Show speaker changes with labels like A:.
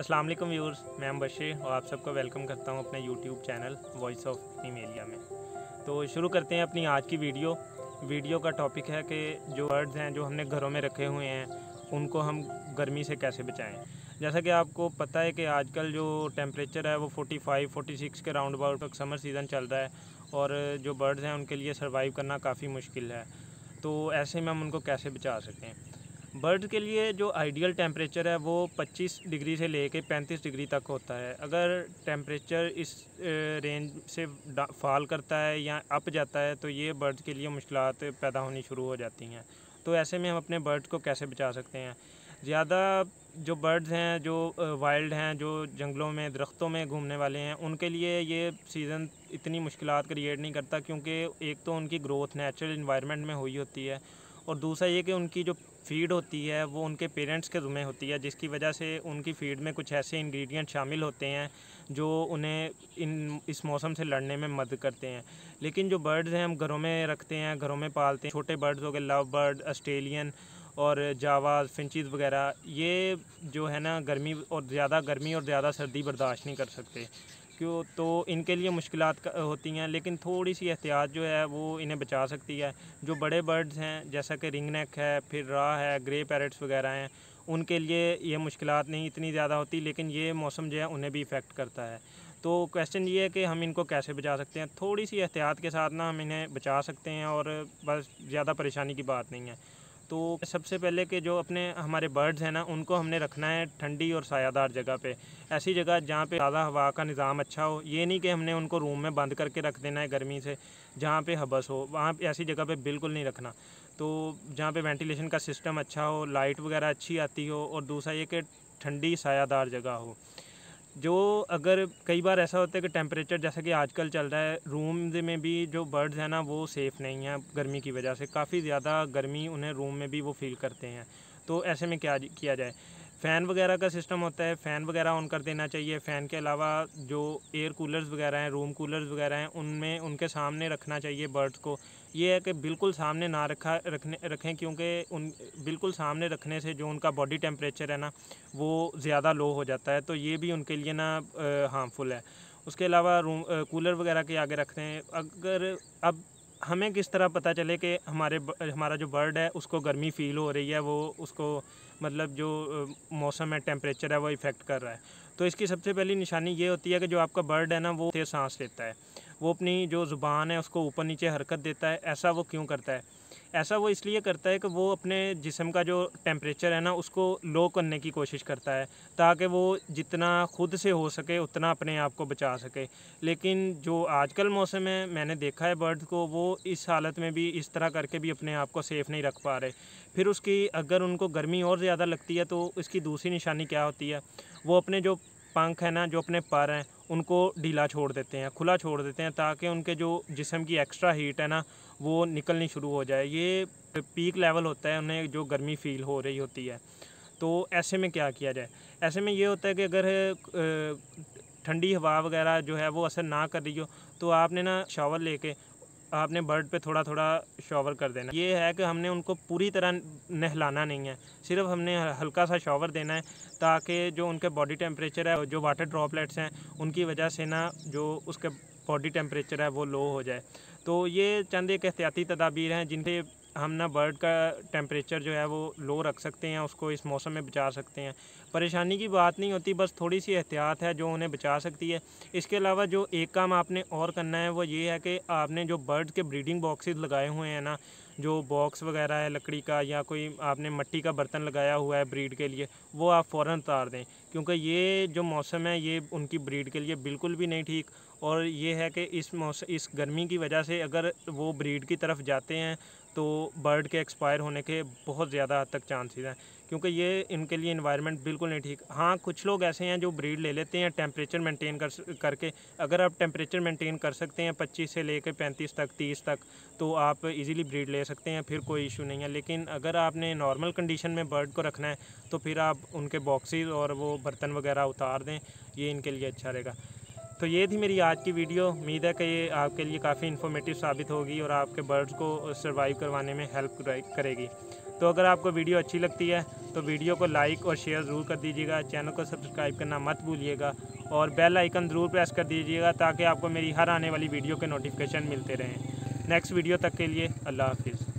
A: Aslam viewers मैं हम और आप सबको वेलकम करता हूँ अपने यूट्यूब चैनल वॉइस ऑफ नीमेलिया में तो शुरू करते हैं अपनी आज की वीडियो वीडियो का टॉपिक है कि जो बर्ड्स हैं जो हमने घरों में रखे हुए हैं उनको हम गर्मी से कैसे बचाएं जैसा कि आपको पता है कि आजकल जो टेम्परेचर है वो 45, 46 के राउंड अबाउट तक समर सीज़न चल रहा है और जो बर्ड्स हैं उनके लिए सर्वाइव करना काफ़ी मुश्किल है तो ऐसे में हम उनको कैसे बचा सकें बर्ड के लिए जो आइडियल टेम्परेचर है वो 25 डिग्री से लेके 35 डिग्री तक होता है अगर टेम्परेचर इस रेंज से फॉल करता है या अप जाता है तो ये बर्ड के लिए मुश्किल पैदा होनी शुरू हो जाती हैं तो ऐसे में हम अपने बर्ड को कैसे बचा सकते हैं ज़्यादा जो बर्ड्स हैं जो वाइल्ड हैं जो जंगलों में दरख्तों में घूमने वाले हैं उनके लिए ये सीज़न इतनी मुश्किल क्रिएट नहीं करता क्योंकि एक तो उनकी ग्रोथ नेचुरल इन्वायरमेंट में हुई होती है और दूसरा ये कि उनकी जो फीड होती है वो उनके पेरेंट्स के ज़ुमे होती है जिसकी वजह से उनकी फीड में कुछ ऐसे इंग्रेडिएंट शामिल होते हैं जो उन्हें इन इस मौसम से लड़ने में मदद करते हैं लेकिन जो बर्ड्स हैं हम घरों में रखते हैं घरों में पालते हैं छोटे बर्ड्स हो गए लव बर्ड ऑस्ट्रेलियन और जावाज फिंचज वगैरह ये जो है ना गर्मी और ज़्यादा गर्मी और ज़्यादा सर्दी बर्दाश्त नहीं कर सकते क्यों तो इनके लिए मुश्किल होती हैं लेकिन थोड़ी सी एहतियात जो है वो इन्हें बचा सकती है जो बड़े बर्ड्स हैं जैसा कि रिंग नेक है फिर रा है ग्रे पैरट्स वगैरह हैं उनके लिए ये मुश्किल नहीं इतनी ज़्यादा होती लेकिन ये मौसम जो है उन्हें भी इफ़ेक्ट करता है तो क्वेश्चन ये है कि हम इनको कैसे बचा सकते हैं थोड़ी सी एहतियात के साथ ना हम इन्हें बचा सकते हैं और बस ज़्यादा परेशानी की बात नहीं है तो सबसे पहले कि जो अपने हमारे बर्ड्स हैं ना उनको हमने रखना है ठंडी और सायादार जगह पे ऐसी जगह जहाँ पे ताज़ा हवा का निज़ाम अच्छा हो ये नहीं कि हमने उनको रूम में बंद करके रख देना है गर्मी से जहाँ पे हबस हो वहाँ ऐसी जगह पे बिल्कुल नहीं रखना तो जहाँ पे वेंटिलेशन का सिस्टम अच्छा हो लाइट वगैरह अच्छी आती हो और दूसरा ये कि ठंडी सायादार जगह हो जो अगर कई बार ऐसा होता है कि टेम्परेचर जैसा कि आजकल चल रहा है रूम में भी जो बर्ड्स हैं ना वो सेफ़ नहीं हैं गर्मी की वजह से काफ़ी ज़्यादा गर्मी उन्हें रूम में भी वो फील करते हैं तो ऐसे में क्या किया जाए फ़ैन वगैरह का सिस्टम होता है फ़ैन वगैरह ऑन कर देना चाहिए फ़ैन के अलावा जो एयर कूलर्स वगैरह हैं रूम कूलर्स वगैरह हैं उनमें उनके सामने रखना चाहिए बर्ड्स को ये है कि बिल्कुल सामने ना रखा रखने रखें क्योंकि उन बिल्कुल सामने रखने से जो उनका बॉडी टेम्परेचर है ना वो ज़्यादा लो हो जाता है तो ये भी उनके लिए ना हार्मफुल है उसके अलावा रूम कूलर वगैरह के आगे रखते हैं अगर अब हमें किस तरह पता चले कि हमारे हमारा जो बर्ड है उसको गर्मी फ़ील हो रही है वो उसको मतलब जो मौसम है टेम्परेचर है वो इफ़ेक्ट कर रहा है तो इसकी सबसे पहली निशानी ये होती है कि जो आपका बर्ड है ना वो तेज़ सांस लेता है वो अपनी जो ज़ुबान है उसको ऊपर नीचे हरकत देता है ऐसा वो क्यों करता है ऐसा वो इसलिए करता है कि वो अपने जिसम का जो टेम्परेचर है ना उसको लो करने की कोशिश करता है ताकि वो जितना खुद से हो सके उतना अपने आप को बचा सके लेकिन जो आजकल मौसम है मैंने देखा है बर्ड को वो इस हालत में भी इस तरह करके भी अपने आप को सेफ़ नहीं रख पा रहे फिर उसकी अगर उनको गर्मी और ज़्यादा लगती है तो इसकी दूसरी निशानी क्या होती है वो अपने जो पंख है ना जो अपने पर हैं उनको ढीला छोड़ देते हैं खुला छोड़ देते हैं ताकि उनके जो जिसम की एक्स्ट्रा हीट है ना वो निकलनी शुरू हो जाए ये पीक लेवल होता है उन्हें जो गर्मी फील हो रही होती है तो ऐसे में क्या किया जाए ऐसे में ये होता है कि अगर ठंडी हवा वगैरह जो है वो असर ना कर रही हो तो आपने ना शावर लेके आपने बर्ड पे थोड़ा थोड़ा शॉवर कर देना ये है कि हमने उनको पूरी तरह नहलाना नहीं है सिर्फ हमने हल्का सा शॉवर देना है ताकि जो उनके बॉडी टेम्परेचर है जो वाटर ड्रॉपलेट्स हैं उनकी वजह से ना जो उसके बॉडी टेम्परेचर है वो लो हो जाए तो ये चंद एक एहतियाती तदाबीर हैं जिनके हम ना बर्ड का टेम्परेचर जो है वो लो रख सकते हैं उसको इस मौसम में बचा सकते हैं परेशानी की बात नहीं होती बस थोड़ी सी एहतियात है जो उन्हें बचा सकती है इसके अलावा जो एक काम आपने और करना है वो ये है कि आपने जो बर्ड के ब्रीडिंग बॉक्सेस लगाए हुए हैं ना जो बॉक्स वगैरह है लकड़ी का या कोई आपने मिट्टी का बर्तन लगाया हुआ है ब्रीड के लिए वो आप फ़ौर उतार दें क्योंकि ये जो मौसम है ये उनकी ब्रीड के लिए बिल्कुल भी नहीं ठीक और ये है कि इस मौसम इस गर्मी की वजह से अगर वो ब्रीड की तरफ जाते हैं तो बर्ड के एक्सपायर होने के बहुत ज़्यादा हद तक चांसेस हैं क्योंकि ये इनके लिए इन्वायरमेंट बिल्कुल नहीं ठीक हाँ कुछ लोग ऐसे हैं जो ब्रीड ले लेते हैं टेम्परेचर मेंटेन कर करके अगर आप टेम्परेचर मेंटेन कर सकते हैं 25 से लेकर 35 तक 30 तक तो आप इजीली ब्रीड ले सकते हैं फिर कोई इशू नहीं है लेकिन अगर आपने नॉर्मल कंडीशन में बर्ड को रखना है तो फिर आप उनके बॉक्सेस और वो बर्तन वगैरह उतार दें ये इनके लिए अच्छा रहेगा तो ये थी मेरी आज की वीडियो उम्मीद है कि ये आपके लिए काफ़ी इन्फॉर्मेटिव साबित होगी और आपके बर्ड्स को सर्वाइव करवाने में हेल्प करेगी तो अगर आपको वीडियो अच्छी लगती है तो वीडियो को लाइक और शेयर ज़रूर कर दीजिएगा चैनल को सब्सक्राइब करना मत भूलिएगा और बेल आइकन ज़रूर प्रेस कर दीजिएगा ताकि आपको मेरी हर आने वाली वीडियो के नोटिफिकेशन मिलते रहें नेक्स्ट वीडियो तक के लिए अल्लाह हाफिज़